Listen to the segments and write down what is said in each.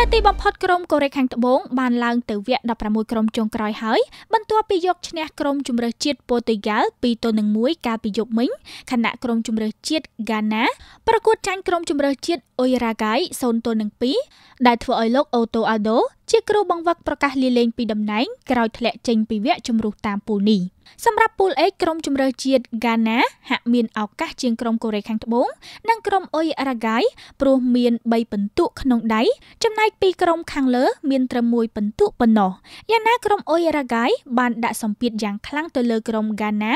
នៅទីបំផុតក្រុមកូរ៉េខាងត្បូងបានឡើងទៅវគ្គ16ក្រុមចុងក្រោយហើយ បន្ទាប់ពីយកឈ្នះក្រុមជម្រើសជាតិប៉ូទុយហ្គាល់2ទល់នឹង1កាលពីយប់មិញខណៈក្រុមជម្រើសជាតិហ្គាណា ប្រកួតចាញ់ក្រុមជម្រើសជាតិអ៊ុយរ៉ាហ្គៃ002ដែលធ្វើឲ្យលោកអូតូអាដូ ជាគ្រូបង្វឹកប្រកាសលាលែងពីតំណែងក្រោយធ្លាក់ចេញពីវគ្គជម្រុះតាមពូលនេះសម្រាប់ពូល A ក្រុមជម្រើសជាតិហ្គាណាហាក់មានឱកាស ជាងក្រុមកូរ៉េខាងត្បូងនិង ក្រុមអ៊ុយរ៉ាហ្គៃព្រោះមាន3ពិន្ទុក្នុងដៃចំណែកពីក្រុមខាងលើ មានត្រឹម1ពិន្ទុប៉ុណ្ណោះយ៉ាងណា ក្រុមអ៊ុយរ៉ាហ្គៃបានដាក់សម្ពាធយ៉ាងខ្លាំងទៅលើ ក្រុមហ្គាណា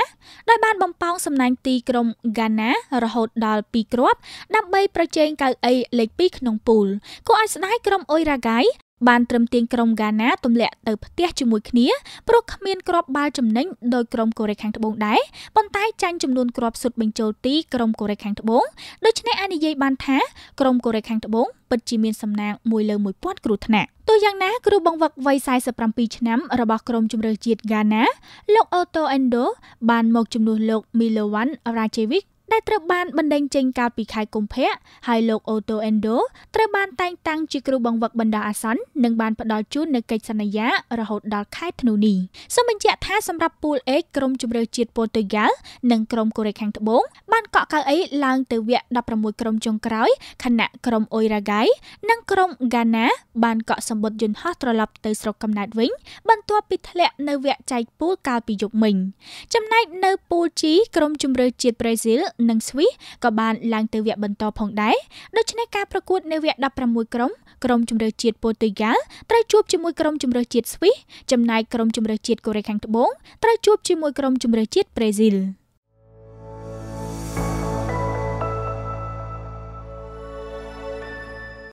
ដោយបានបំពងសំណាញ់ទីក្រុមហ្គាណារហូតដល់2គ្រាប់ដើម្បីប្រជែងកៅអីអីលេខ2ក្នុងពូលគួរឲ្យស្ដាយក្រុមអ៊ុយរ៉ាហ្គៃបានត្រឹមទាញក្រុមហ្គាណាទម្លាក់ទៅផ្ទះជាមួយគ្នាព្រោះគ្មានគ្រាប់បាល់ចំណេញដោយក្រុមកូរ៉េខាងត្បូងដែរប៉ុន្តែចាញ់ចំនួនគ្រាប់សុទ្ធបញ្ចូលទីក្រុមកូរ៉េខាងត្បូងដូច្នេះអាចនិយាយបាន ថាក្រុមកូរ៉េខាងត្បូងពិតជាមានសំណាងមួយលើ1000គ្រូថ្នាក់ទោះយ៉ាងណាគ្រូបង្វឹកវ័យ47ឆ្នាំរបស់ក្រុមជម្រើសជាតិហ្គាណាលោកអូតូអេនដូបានមកជំនួសលោកមីឡូវ៉ាន់រ៉ាជេវិកដែលត្រូវបានបណ្ដេញចេញកាលពីខែកុម្ភៈហើយលោកអូតូអេនដូត្រូវបានតែងតាំងជាគ្រូបង្វឹកបណ្ដោះអាសន្ននិងបានផ្ដល់ជូននូវកិច្ចសន្យារហូតដល់ខែធ្នូនេះសូមបញ្ជាក់ថាសម្រាប់ពូល A ក្រុមជម្រើសជាតិប៉ូទុយហ្គាល់និងក្រុមកូរ៉េខាងត្បូងបានកក់កៅអីឡើងទៅវគ្គ16ក្រុមចុងក្រោយខណៈក្រុមអ៊ុយរ៉ាហ្គាយនិងក្រុមហ្គាណាបានកក់សម្បត្តិយន្តហោះត្រឡប់ទៅស្រុកកំណើតវិញបន្ទាប់ពីធ្លាក់នៅវគ្គចែកពូលកាលពីយប់មិញចំណែកនៅពូល G ក្រុមជម្រើសជាតិប្រេស៊ីលនិងស្វីសក៏បានឡើងទៅវគ្គបន្តផងដែរដូច្នេះការប្រកួតនៅវគ្គ16ក្រុមក្រុមជម្រើសជាតិពូទុយហ្គាល់ត្រូវជួបជាមួយក្រុមជម្រើសជាតិស្វីសចំណែកក្រុមជម្រើសជាតិកូរ៉េខាងត្បូងត្រូវជួបជាមួយក្រុមជម្រើសជាតិប្រេស៊ីល។